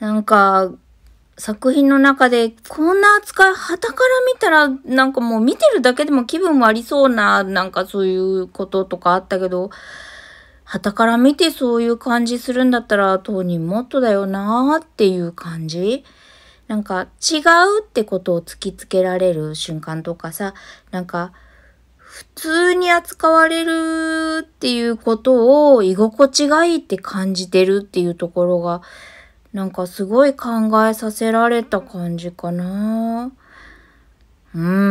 なんか、作品の中で、こんな扱い、旗から見たら、なんかもう見てるだけでも気分ありそうな、なんかそういうこととかあったけど、旗から見てそういう感じするんだったら、当人もっとだよなーっていう感じ。なんか違うってことを突きつけられる瞬間とかさ、なんか普通に扱われるっていうことを居心地がいいって感じてるっていうところが、なんかすごい考えさせられた感じかな。うん。